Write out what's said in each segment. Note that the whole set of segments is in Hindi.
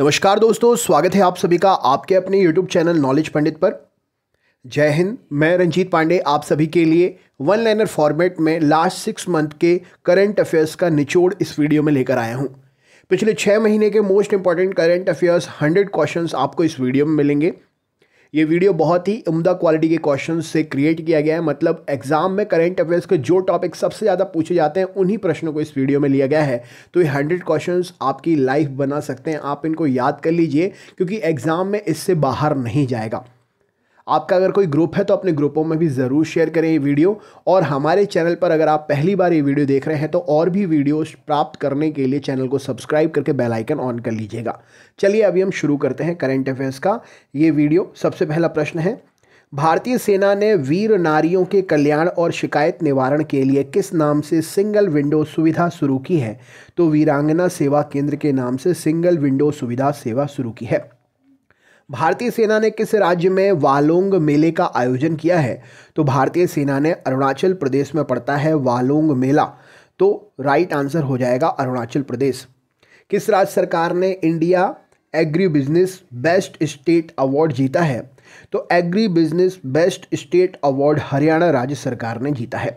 नमस्कार दोस्तों स्वागत है आप सभी का आपके अपने YouTube चैनल नॉलेज पंडित पर जय हिंद मैं रंजीत पांडे आप सभी के लिए वन लाइनर फॉर्मेट में लास्ट सिक्स मंथ के करंट अफेयर्स का निचोड़ इस वीडियो में लेकर आया हूँ पिछले छः महीने के most important current affairs hundred question आपको इस वीडियो में मिलेंगे ये वीडियो बहुत ही उम्दा क्वालिटी के क्वेश्चन से क्रिएट किया गया है मतलब एग्जाम में करेंट अफेयर्स के जो टॉपिक सबसे ज़्यादा पूछे जाते हैं उन्हीं प्रश्नों को इस वीडियो में लिया गया है तो ये हंड्रेड क्वेश्चन आपकी लाइफ बना सकते हैं आप इनको याद कर लीजिए क्योंकि एग्ज़ाम में इससे बाहर नहीं जाएगा आपका अगर कोई ग्रुप है तो अपने ग्रुपों में भी ज़रूर शेयर करें ये वीडियो और हमारे चैनल पर अगर आप पहली बार ये वीडियो देख रहे हैं तो और भी वीडियोस प्राप्त करने के लिए चैनल को सब्सक्राइब करके बेल आइकन ऑन कर लीजिएगा चलिए अभी हम शुरू करते हैं करेंट अफेयर्स का ये वीडियो सबसे पहला प्रश्न है भारतीय सेना ने वीर नारियों के कल्याण और शिकायत निवारण के लिए किस नाम से सिंगल विंडो सुविधा शुरू की है तो वीरांगना सेवा केंद्र के नाम से सिंगल विंडो सुविधा सेवा शुरू की है भारतीय सेना ने किस राज्य में वालोंग मेले का आयोजन किया है तो भारतीय सेना ने अरुणाचल प्रदेश में पड़ता है वालोंग मेला तो राइट आंसर हो जाएगा अरुणाचल प्रदेश किस राज्य सरकार ने India agri business best state award जीता है तो agri business best state award Haryana राज्य सरकार ने जीता है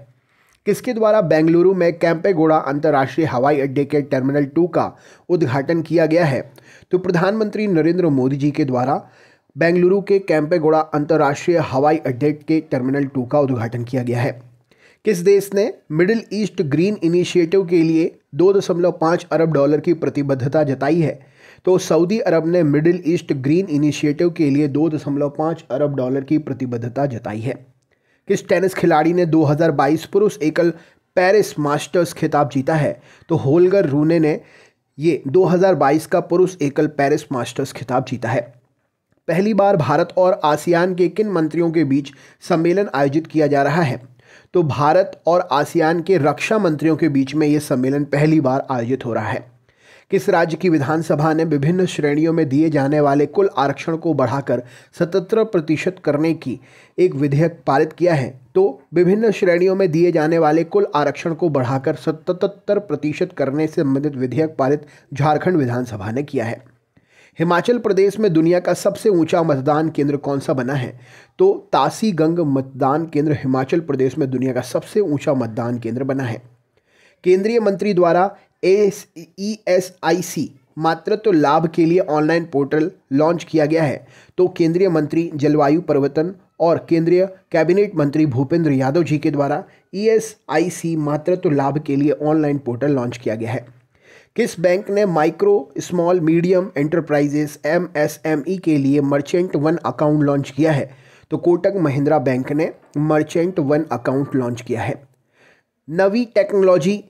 किसके द्वारा बेंगलुरु में कैंपेगोड़ा अंतर्राष्ट्रीय हवाई अड्डे के टर्मिनल टू का उद्घाटन किया गया है तो प्रधानमंत्री नरेंद्र मोदी जी के द्वारा बेंगलुरु के कैंपेगोड़ा अंतर्राष्ट्रीय हवाई अड्डे के टर्मिनल टू का उद्घाटन किया गया है किस देश ने मिडिल ईस्ट ग्रीन इनिशिएटिव के लिए दो दशमलव पाँच अरब डॉलर की प्रतिबद्धता जताई है तो सऊदी अरब ने मिडिल ईस्ट ग्रीन इनिशिएटिव के लिए दो दशमलव पाँच अरब डॉलर की प्रतिबद्धता जताई है किस टेनिस खिलाड़ी ने 2022 पुरुष एकल पेरिस मास्टर्स खिताब जीता है तो होलगर रूने ने ये 2022 का पुरुष एकल पेरिस मास्टर्स खिताब जीता है पहली बार भारत और आसियान के किन मंत्रियों के बीच सम्मेलन आयोजित किया जा रहा है तो भारत और आसियान के रक्षा मंत्रियों के बीच में ये सम्मेलन पहली बार आयोजित हो रहा है किस राज्य की विधानसभा ने विभिन्न श्रेणियों में दिए जाने वाले कुल आरक्षण को बढ़ाकर सतहत्तर प्रतिशत करने की एक विधेयक पारित किया है तो विभिन्न श्रेणियों में दिए जाने वाले कुल आरक्षण को बढ़ाकर सतहत्तर प्रतिशत करने से संबंधित विधेयक पारित झारखंड विधानसभा ने किया है हिमाचल प्रदेश में दुनिया का सबसे ऊंचा मतदान केंद्र कौन सा बना है तो तासीगंग मतदान केंद्र हिमाचल प्रदेश में दुनिया का सबसे ऊंचा मतदान केंद्र बना है केंद्रीय मंत्री द्वारा एस ई एस आई सी मातृत्व तो लाभ के लिए ऑनलाइन पोर्टल लॉन्च किया गया है तो केंद्रीय मंत्री जलवायु परिवर्तन और केंद्रीय कैबिनेट मंत्री भूपेंद्र यादव जी के द्वारा ई एस आई सी मातृत्व तो लाभ के लिए ऑनलाइन पोर्टल लॉन्च किया गया है किस बैंक ने micro small medium enterprises M S M E के लिए मर्चेंट वन अकाउंट लॉन्च किया है तो कोटक महिंद्रा बैंक ने मर्चेंट वन अकाउंट लॉन्च किया है नवी टेक्नोलॉजी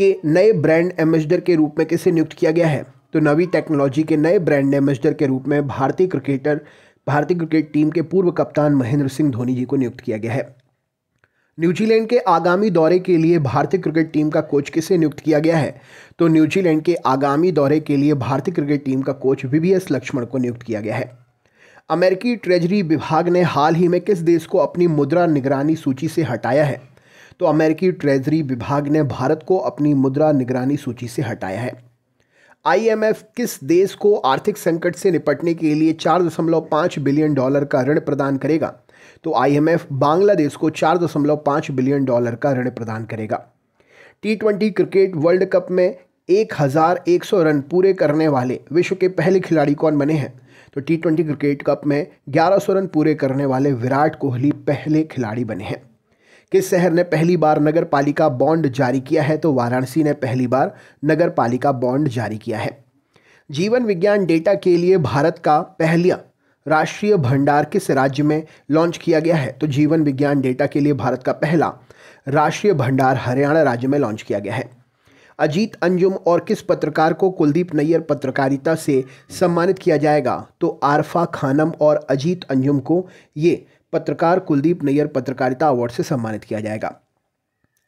के नए ब्रांड एम्बेसडर के रूप में किसे नियुक्त किया गया है तो नवी टेक्नोलॉजी के नए ब्रांड एम्बेसडर के रूप में भारतीय क्रिकेटर भारतीय क्रिकेट टीम के पूर्व कप्तान महेंद्र सिंह धोनी जी को नियुक्त किया गया है न्यूजीलैंड के आगामी दौरे के लिए भारतीय क्रिकेट टीम का कोच किसे नियुक्त किया गया है तो न्यूजीलैंड के आगामी दौरे के लिए भारतीय क्रिकेट टीम का कोच वीवीएस लक्ष्मण को नियुक्त किया गया है अमेरिकी ट्रेजरी विभाग ने हाल ही में किस देश को अपनी मुद्रा निगरानी सूची से हटाया है तो अमेरिकी ट्रेजरी विभाग ने भारत को अपनी मुद्रा निगरानी सूची से हटाया है आईएमएफ किस देश को आर्थिक संकट से निपटने के लिए 4.5 बिलियन डॉलर का ऋण प्रदान करेगा तो आईएमएफ बांग्लादेश को 4.5 बिलियन डॉलर का ऋण प्रदान करेगा T twenty cricket world cup में 1100 रन पूरे करने वाले विश्व के पहले खिलाड़ी कौन बने हैं तो टी ट्वेंटी क्रिकेट कप में 1100 रन पूरे करने वाले विराट कोहली पहले खिलाड़ी बने हैं किस शहर ने पहली बार नगर पालिका बॉन्ड जारी किया है तो वाराणसी ने पहली बार नगर पालिका बॉन्ड जारी किया है जीवन विज्ञान डेटा के लिए भारत का पहला राष्ट्रीय भंडार किस राज्य में लॉन्च किया गया है तो जीवन विज्ञान डेटा के लिए भारत का पहला राष्ट्रीय भंडार हरियाणा राज्य में लॉन्च किया गया है अजीत अंजुम और किस पत्रकार को कुलदीप नैयर पत्रकारिता से सम्मानित किया जाएगा तो आरफा खानम और अजीत अंजुम को ये पत्रकार कुलदीप नैयर पत्रकारिता अवार्ड से सम्मानित किया जाएगा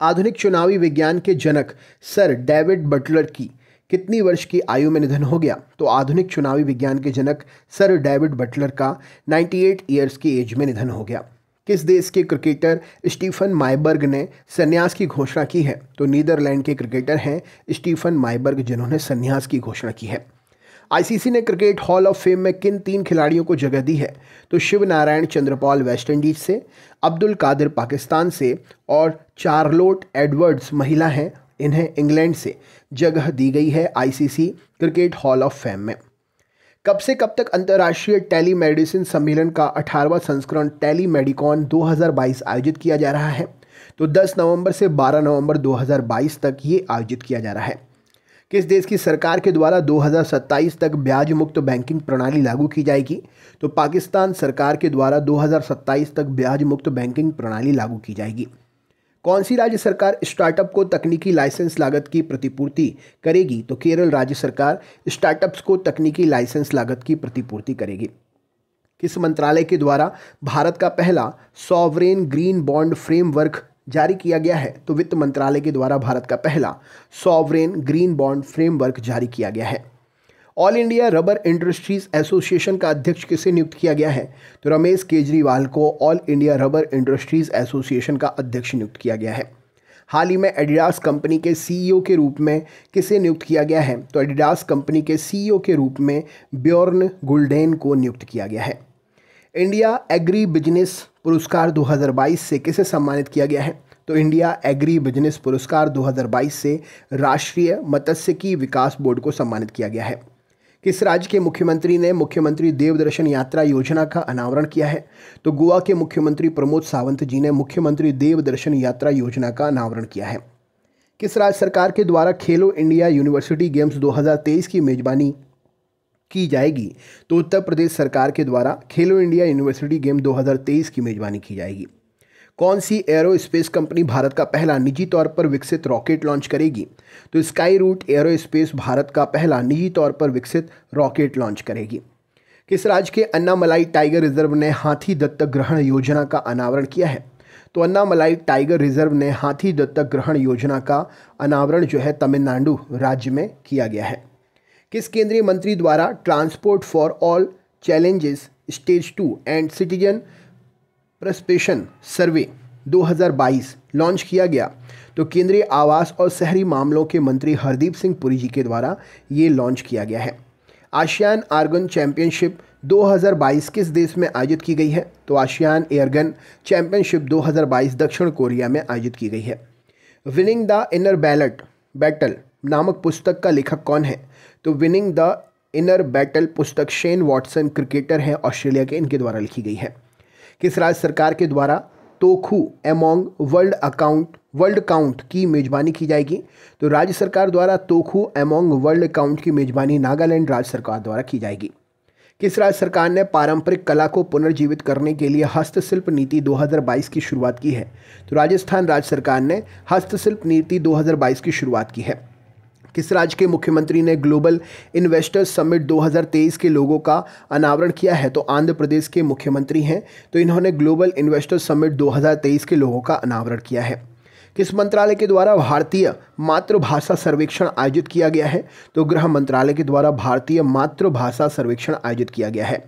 आधुनिक चुनावी विज्ञान के जनक सर डेविड बटलर की कितनी वर्ष की आयु में निधन हो गया तो आधुनिक चुनावी विज्ञान के जनक सर डेविड बटलर का 98 ईयर्स की एज में निधन हो गया किस देश के क्रिकेटर स्टीफन माइबर्ग ने संन्यास की घोषणा की है तो नीदरलैंड के क्रिकेटर हैं स्टीफन माइबर्ग जिन्होंने संन्यास की घोषणा की है आईसीसी ने क्रिकेट हॉल ऑफ फेम में किन तीन खिलाड़ियों को जगह दी है तो शिव नारायण चंद्रपाल वेस्टइंडीज से अब्दुल कादिर पाकिस्तान से और चार्लोट एडवर्ड्स महिला हैं इन्हें इंग्लैंड से जगह दी गई है ICC cricket hall of fame में कब से कब तक अंतर्राष्ट्रीय टेली मेडिसिन सम्मेलन का अठारहवा संस्करण टेली मेडिकॉन 2022 आयोजित किया जा रहा है तो 10 नवंबर से 12 नवंबर 2022 तक ये आयोजित किया जा रहा है किस देश की सरकार के द्वारा 2027 तक ब्याज मुक्त बैंकिंग प्रणाली लागू की जाएगी तो पाकिस्तान सरकार के द्वारा 2027 तक ब्याज मुक्त बैंकिंग प्रणाली लागू की जाएगी कौन सी राज्य सरकार स्टार्टअप को तकनीकी लाइसेंस लागत की प्रतिपूर्ति करेगी तो केरल राज्य सरकार स्टार्टअप्स को तकनीकी लाइसेंस लागत की प्रतिपूर्ति करेगी किस मंत्रालय के द्वारा भारत का पहला सॉवरेन ग्रीन बॉन्ड फ्रेमवर्क जारी किया गया है तो वित्त मंत्रालय के द्वारा भारत का पहला सॉवरेन ग्रीन बॉन्ड फ्रेमवर्क जारी किया गया है all India rubber industries association का अध्यक्ष किसे नियुक्त किया गया है तो रमेश केजरीवाल को all India rubber industries association का अध्यक्ष नियुक्त किया गया है हाल ही में एडिडास कंपनी के सीईओ के रूप में किसे नियुक्त किया गया है तो एडिडास कंपनी के सीईओ के रूप में ब्योर्न गुल्डेन को नियुक्त किया गया है इंडिया एग्री बिजनेस पुरस्कार 2022 से किसे सम्मानित किया गया है तो इंडिया एग्री बिजनेस पुरस्कार 2022 से राष्ट्रीय की विकास बोर्ड को सम्मानित किया गया है किस राज्य के मुख्यमंत्री ने मुख्यमंत्री देवदर्शन यात्रा योजना का अनावरण किया है तो गोवा के मुख्यमंत्री प्रमोद सावंत जी ने मुख्यमंत्री देवदर्शन यात्रा योजना का अनावरण किया है किस राज्य सरकार के द्वारा खेलो इंडिया यूनिवर्सिटी गेम्स 2023 की मेजबानी की जाएगी तो उत्तर प्रदेश सरकार के द्वारा खेलो इंडिया यूनिवर्सिटी गेम 2023 की मेजबानी की जाएगी कौन सी एरो स्पेस कंपनी भारत का पहला निजी तौर पर विकसित रॉकेट लॉन्च करेगी तो Skyroot aerospace Bharat का पहला निजी तौर पर विकसित रॉकेट लॉन्च करेगी किस राज्य के अन्नामलाई टाइगर रिजर्व ने हाथी दत्तक ग्रहण योजना का अनावरण किया है तो अन्नामलाई टाइगर रिजर्व ने हाथी दत्तक ग्रहण योजना का अनावरण जो है तमिलनाडु राज्य में किया गया है किस केंद्रीय मंत्री द्वारा transport for all challenges stage two and citizen perception survey 2022 launch किया गया तो केंद्रीय आवास और शहरी मामलों के मंत्री हरदीप सिंह पुरी जी के द्वारा ये लॉन्च किया गया है आशियान आर्गन चैंपियनशिप 2022 किस देश में आयोजित की गई है तो आशियान एयरगन चैंपियनशिप 2022 दक्षिण कोरिया में आयोजित की गई है winning the inner ballot battle नामक पुस्तक का लेखक कौन है तो विनिंग द इनर बैटल पुस्तक शेन वॉटसन क्रिकेटर हैं ऑस्ट्रेलिया के इनके द्वारा लिखी गई है किस राज्य सरकार के द्वारा Tokhu Emong world account world count की मेजबानी की जाएगी तो राज्य सरकार द्वारा तोखू एमोंग वर्ल्ड काउंट की मेजबानी नागालैंड राज्य सरकार द्वारा की जाएगी किस राज्य सरकार ने पारंपरिक कला को पुनर्जीवित करने के लिए हस्तशिल्प नीति 2022 की शुरुआत की है तो राजस्थान राज्य सरकार ने हस्तशिल्प नीति 2022 की शुरुआत की है किस राज्य के मुख्यमंत्री ने ग्लोबल इन्वेस्टर्स समिट 2023 के लोगों का अनावरण किया है तो आंध्र प्रदेश के मुख्यमंत्री हैं तो इन्होंने ग्लोबल इन्वेस्टर्स समिट 2023 के लोगों का अनावरण किया है किस मंत्रालय के द्वारा भारतीय मातृभाषा सर्वेक्षण आयोजित किया गया है तो गृह मंत्रालय के द्वारा भारतीय मातृभाषा सर्वेक्षण आयोजित किया गया है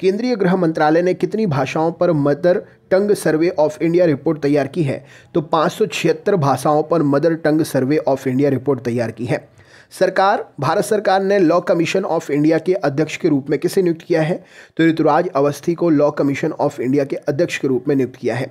केंद्रीय गृह मंत्रालय ने कितनी भाषाओं पर mother tongue survey of India report तैयार की है तो पाँच भाषाओं पर mother tongue survey of India report तैयार की है सरकार भारत सरकार ने लॉ कमीशन ऑफ इंडिया के अध्यक्ष के रूप में किसे नियुक्त किया है तो ऋतुराज अवस्थी को लॉ कमीशन ऑफ इंडिया के अध्यक्ष के रूप में नियुक्त किया है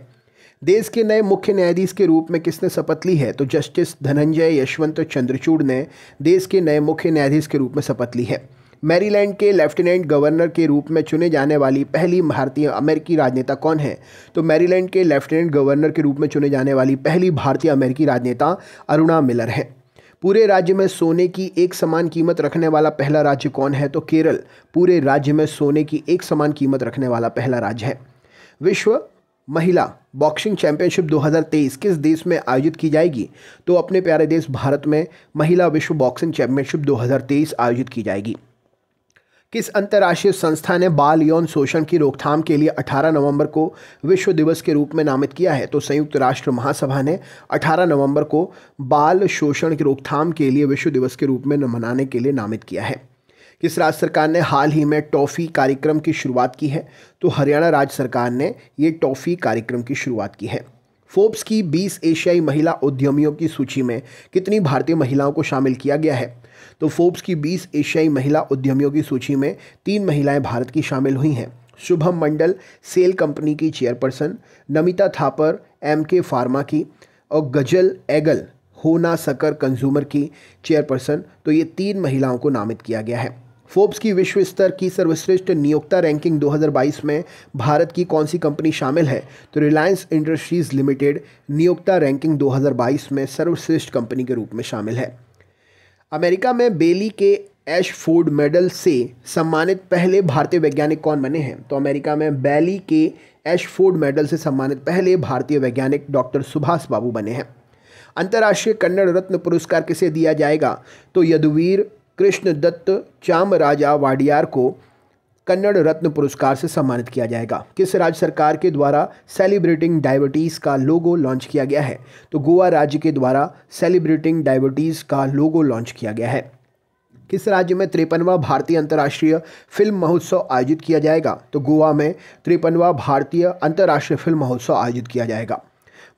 देश के नए मुख्य न्यायाधीश के रूप में किसने शपथ ली है तो जस्टिस धनंजय यशवंत चंद्रचूड़ ने देश के नए मुख्य न्यायाधीश के रूप में शपथ ली है मैरीलैंड के लेफ्टिनेंट गवर्नर के रूप में चुने जाने वाली पहली भारतीय अमेरिकी राजनेता कौन है तो मैरीलैंड के लेफ्टिनेंट गवर्नर के रूप में चुने जाने वाली पहली भारतीय अमेरिकी राजनेता अरुणा मिलर है पूरे राज्य में सोने की एक समान कीमत रखने वाला पहला राज्य कौन है तो केरल पूरे राज्य में सोने की एक समान कीमत रखने वाला पहला राज्य है विश्व महिला बॉक्सिंग चैंपियनशिप 2023 किस देश में आयोजित की जाएगी तो अपने प्यारे देश भारत में महिला विश्व बॉक्सिंग चैंपियनशिप 2023 आयोजित की जाएगी किस अंतर्राष्ट्रीय संस्था ने बाल यौन शोषण की रोकथाम के लिए 18 नवंबर को विश्व दिवस के रूप में नामित किया है तो संयुक्त राष्ट्र महासभा ने 18 नवंबर को बाल शोषण की रोकथाम के लिए विश्व दिवस के रूप में मनाने के लिए नामित किया है किस राज्य सरकार ने हाल ही में टॉफ़ी कार्यक्रम की शुरुआत की है तो हरियाणा राज्य सरकार ने ये टॉफ़ी कार्यक्रम की शुरुआत की है फोर्ब्स की 20 एशियाई महिला उद्यमियों की सूची में कितनी भारतीय महिलाओं को शामिल किया गया है तो फोर्ब्स की 20 एशियाई महिला उद्यमियों की सूची में तीन महिलाएं भारत की शामिल हुई हैं शुभम मंडल सेल कंपनी की chairperson Namita Thapar Emcure pharma की और गजल एगल होना सकर कंज्यूमर की चेयरपर्सन तो ये तीन महिलाओं को नामित किया गया है फोर्ब्स की विश्व स्तर की सर्वश्रेष्ठ नियोक्ता रैंकिंग 2022 में भारत की कौन सी कंपनी शामिल है तो रिलायंस इंडस्ट्रीज लिमिटेड नियोक्ता रैंकिंग 2022 में सर्वश्रेष्ठ कंपनी के रूप में शामिल है अमेरिका में बेली के एश फोर्ड मेडल से सम्मानित पहले भारतीय वैज्ञानिक कौन बने हैं तो अमेरिका में बेली के एश फोर्ड मेडल से सम्मानित पहले भारतीय वैज्ञानिक डॉक्टर सुभाष बाबू बने हैं अंतर्राष्ट्रीय कन्नड़ रत्न पुरस्कार किसे दिया जाएगा तो यदुवीर कृष्ण दत्त चाम राजा वाडियार को कन्नड़ रत्न पुरस्कार से सम्मानित किया जाएगा किस राज्य सरकार के द्वारा सेलिब्रेटिंग डायबिटीज़ का लोगो लॉन्च किया गया है तो गोवा राज्य के द्वारा सेलिब्रेटिंग डायबिटीज़ का लोगो लॉन्च किया गया है किस राज्य में तिरपनवा भारतीय अंतर्राष्ट्रीय फिल्म महोत्सव आयोजित किया जाएगा तो गोवा में तिरपनवा भारतीय अंतर्राष्ट्रीय फिल्म महोत्सव आयोजित किया जाएगा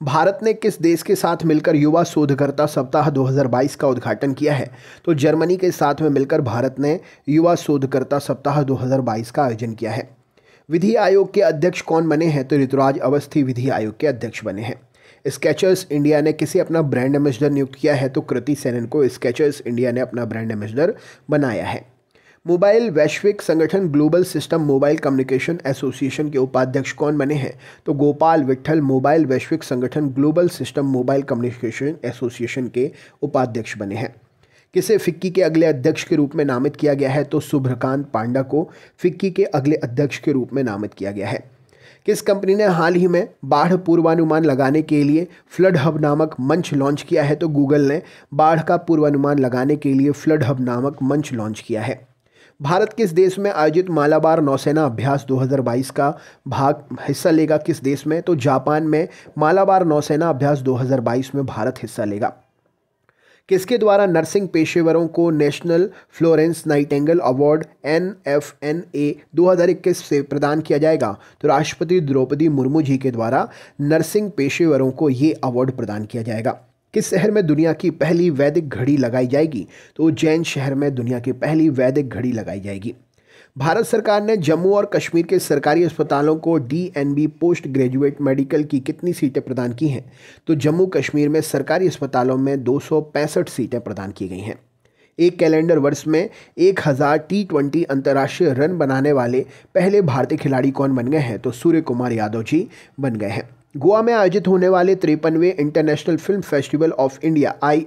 भारत ने किस देश के साथ मिलकर युवा शोधकर्ता सप्ताह 2022 का उद्घाटन किया है तो जर्मनी के साथ में मिलकर भारत ने युवा शोधकर्ता सप्ताह 2022 का आयोजन किया है विधि आयोग के अध्यक्ष कौन बने हैं तो ऋतुराज अवस्थी विधि आयोग के अध्यक्ष बने हैं स्केचर्स इंडिया ने किसी अपना ब्रांड एम्बेसडर नियुक्त किया है तो कृति सेनन को स्केचर्स इंडिया ने अपना ब्रांड एम्बेसडर बनाया है मोबाइल वैश्विक संगठन global system mobile communication association के उपाध्यक्ष कौन बने हैं तो गोपाल विट्ठल मोबाइल वैश्विक संगठन global system mobile communication association के उपाध्यक्ष बने हैं किसे फिक्की के अगले अध्यक्ष के रूप में नामित किया गया है तो शुभ्रकांत पांडा को फिक्की के अगले अध्यक्ष के रूप में नामित किया गया है किस कंपनी ने हाल ही में बाढ़ पूर्वानुमान लगाने के लिए फ्लड हब नामक मंच लॉन्च किया है तो गूगल ने बाढ़ का पूर्वानुमान लगाने के लिए फ्लड हब नामक मंच लॉन्च किया है भारत किस देश में आयोजित मालाबार नौसेना अभ्यास 2022 का भाग हिस्सा लेगा किस देश में तो जापान में मालाबार नौसेना अभ्यास 2022 में भारत हिस्सा लेगा किसके द्वारा नर्सिंग पेशेवरों को national Florence Nightingale award N F N A दो से प्रदान किया जाएगा तो राष्ट्रपति द्रौपदी मुर्मू जी के द्वारा नर्सिंग पेशेवरों को ये अवार्ड प्रदान किया जाएगा किस शहर में दुनिया की पहली वैदिक घड़ी लगाई जाएगी तो उज्जैन शहर में दुनिया की पहली वैदिक घड़ी लगाई जाएगी भारत सरकार ने जम्मू और कश्मीर के सरकारी अस्पतालों को डीएनबी पोस्ट ग्रेजुएट मेडिकल की कितनी सीटें प्रदान की हैं तो जम्मू कश्मीर में सरकारी अस्पतालों में दो सीटें प्रदान की गई हैं एक कैलेंडर वर्ष में एक हज़ार टी ट्वेंटी अंतर्राष्ट्रीय रन बनाने वाले पहले भारतीय खिलाड़ी कौन बन गए हैं तो सूर्य कुमार यादव जी बन गए हैं गोवा में आयोजित होने वाले तिरपनवे international film festival of India आई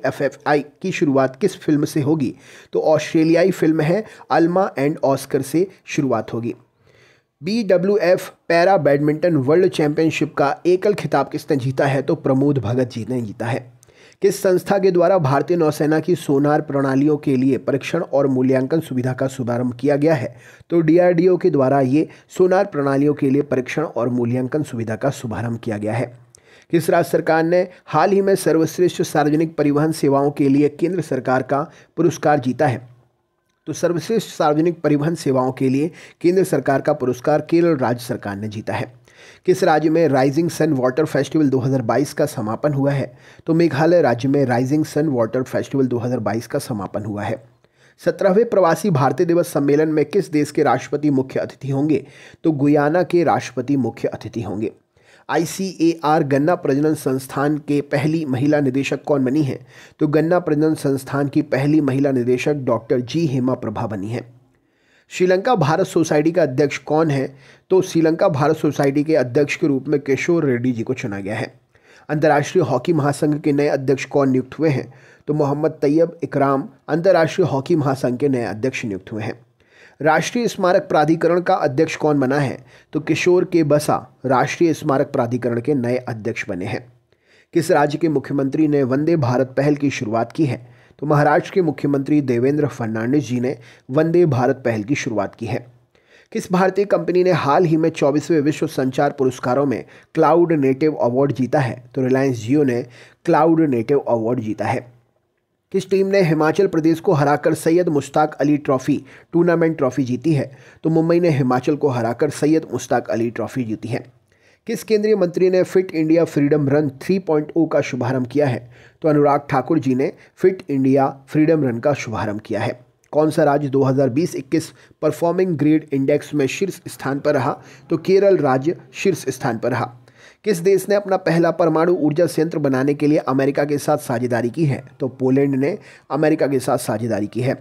की शुरुआत किस फिल्म से होगी तो ऑस्ट्रेलियाई फिल्म है अल्मा एंड ऑस्कर से शुरुआत होगी B W F para badminton world championship का एकल खिताब किसने जीता है तो प्रमोद भगत जी ने जीता है किस संस्था के द्वारा भारतीय नौसेना की सोनार प्रणालियों के लिए परीक्षण और मूल्यांकन सुविधा का शुभारंभ किया गया है तो डीआरडीओ के द्वारा ये सोनार प्रणालियों के लिए परीक्षण और मूल्यांकन सुविधा का शुभारंभ किया गया है किस राज्य सरकार ने हाल ही में सर्वश्रेष्ठ सार्वजनिक परिवहन सेवाओं के लिए केंद्र सरकार का पुरस्कार जीता है तो सर्वश्रेष्ठ सार्वजनिक परिवहन सेवाओं के लिए केंद्र सरकार का पुरस्कार केरल राज्य सरकार ने जीता है किस राज्य में राइजिंग सन वाटर फेस्टिवल 2022 का समापन हुआ है तो मेघालय राज्य में राइजिंग सन वाटर फेस्टिवल 2022 का समापन हुआ है सत्रहवें प्रवासी भारतीय दिवस सम्मेलन में किस देश के राष्ट्रपति मुख्य अतिथि होंगे तो गुयाना के राष्ट्रपति मुख्य अतिथि होंगे आईसीएआर गन्ना प्रजनन संस्थान के पहली महिला निदेशक कौन बनी है तो गन्ना प्रजनन संस्थान की पहली महिला निदेशक डॉक्टर जी हेमा प्रभा बनी है श्रीलंका भारत सोसाइटी का अध्यक्ष कौन है तो श्रीलंका भारत सोसाइटी के अध्यक्ष के रूप में किशोर रेड्डी जी को चुना गया है अंतर्राष्ट्रीय हॉकी महासंघ के नए अध्यक्ष कौन नियुक्त हुए हैं तो मोहम्मद तैयब इकराम अंतर्राष्ट्रीय हॉकी महासंघ के नए अध्यक्ष नियुक्त हुए हैं राष्ट्रीय स्मारक प्राधिकरण का अध्यक्ष कौन बना है तो किशोर के बसा राष्ट्रीय स्मारक प्राधिकरण के नए अध्यक्ष बने हैं किस राज्य के मुख्यमंत्री ने वंदे भारत पहल की शुरुआत की है तो महाराष्ट्र के मुख्यमंत्री देवेंद्र फर्नांडिस जी ने वंदे भारत पहल की शुरुआत की है किस भारतीय कंपनी ने हाल ही में चौबीसवें विश्व संचार पुरस्कारों में क्लाउड नेटिव अवार्ड जीता है तो रिलायंस जियो ने क्लाउड नेटिव अवार्ड जीता है किस टीम ने हिमाचल प्रदेश को हराकर Syed Mushtaq Ali trophy tournament trophy जीती है तो मुंबई ने हिमाचल को हराकर सैयद मुश्ताक अली ट्रॉफी जीती है किस केंद्रीय मंत्री ने फिट इंडिया फ्रीडम रन 3.0 का शुभारंभ किया है तो अनुराग ठाकुर जी ने फिट इंडिया फ्रीडम रन का शुभारंभ किया है कौन सा राज्य 2020-21 परफॉर्मिंग ग्रेड इंडेक्स में शीर्ष स्थान पर रहा तो केरल राज्य शीर्ष स्थान पर रहा किस देश ने अपना पहला परमाणु ऊर्जा संयंत्र बनाने के लिए अमेरिका के साथ साझेदारी की है तो पोलैंड ने अमेरिका के साथ साझेदारी की है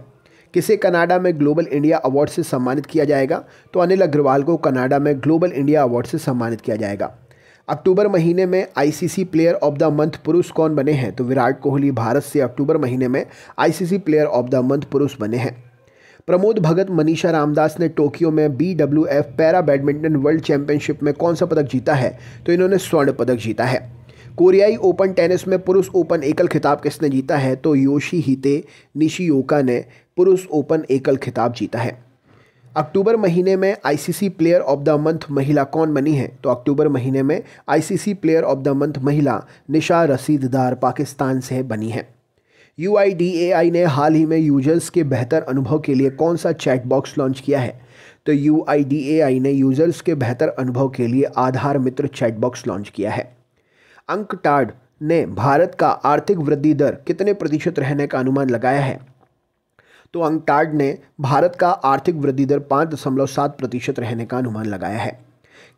किसे कनाडा में ग्लोबल इंडिया अवार्ड से सम्मानित किया जाएगा तो अनिल अग्रवाल को कनाडा में ग्लोबल इंडिया अवार्ड से सम्मानित किया जाएगा अक्टूबर महीने में ICC player of the month पुरुष कौन बने हैं तो विराट कोहली भारत से अक्टूबर महीने में ICC player of the month पुरुष बने हैं प्रमोद भगत मनीषा रामदास ने टोक्यो में B W F para badminton world championship में कौन सा पदक जीता है तो इन्होंने स्वर्ण पदक जीता है कोरियाई ओपन टेनिस में पुरुष ओपन एकल खिताब किसने जीता है तो योशी हिते निशियोका ने पुरुष ओपन एकल खिताब जीता है अक्टूबर महीने में ICC player of the month महिला कौन बनी है तो अक्टूबर महीने में ICC player of the month महिला निशा रसीददार पाकिस्तान से बनी है यू ने हाल ही में यूजर्स के बेहतर अनुभव के लिए कौन सा चैट बॉक्स लॉन्च किया है तो यू ने यूजर्स के बेहतर अनुभव के लिए Aadhaar Mitra chat box launch किया है अंकटाड ने भारत का आर्थिक वृद्धि दर कितने प्रतिशत रहने का अनुमान लगाया है तो अंकटाड ने भारत का आर्थिक वृद्धि दर पाँच दशमलव सात प्रतिशत रहने का अनुमान लगाया है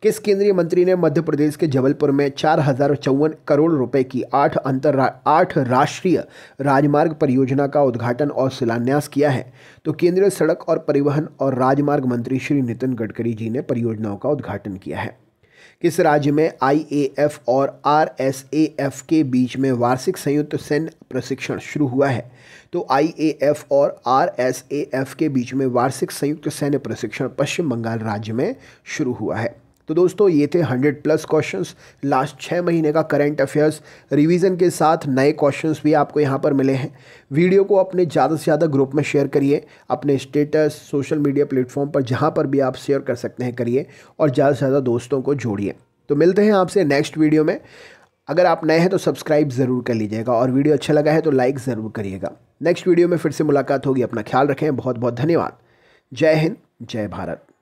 किस केंद्रीय मंत्री ने मध्य प्रदेश के जबलपुर में चार हजार चौवन करोड़ रुपए की आठ अंतर आठ राष्ट्रीय राजमार्ग परियोजना का उद्घाटन और शिलान्यास किया है तो केंद्रीय सड़क और परिवहन और राजमार्ग मंत्री श्री नितिन गडकरी जी ने परियोजनाओं का उद्घाटन किया है किस राज्य में आईएएफ और आरएसएएफ के बीच में वार्षिक संयुक्त सैन्य प्रशिक्षण शुरू हुआ है तो आईएएफ और आरएसएएफ के बीच में वार्षिक संयुक्त सैन्य प्रशिक्षण पश्चिम बंगाल राज्य में शुरू हुआ है तो दोस्तों ये थे हंड्रेड प्लस क्वेश्चंस लास्ट छः महीने का करंट अफेयर्स रिवीजन के साथ नए क्वेश्चंस भी आपको यहाँ पर मिले हैं वीडियो को अपने ज़्यादा से ज़्यादा ग्रुप में शेयर करिए अपने स्टेटस सोशल मीडिया प्लेटफॉर्म पर जहाँ पर भी आप शेयर कर सकते हैं करिए और ज़्यादा से ज़्यादा दोस्तों को जोड़िए तो मिलते हैं आपसे नेक्स्ट वीडियो में अगर आप नए हैं तो सब्सक्राइब ज़रूर कर लीजिएगा और वीडियो अच्छा लगा है तो लाइक ज़रूर करिएगा नेक्स्ट वीडियो में फिर से मुलाकात होगी अपना ख्याल रखें बहुत बहुत धन्यवाद जय हिंद जय भारत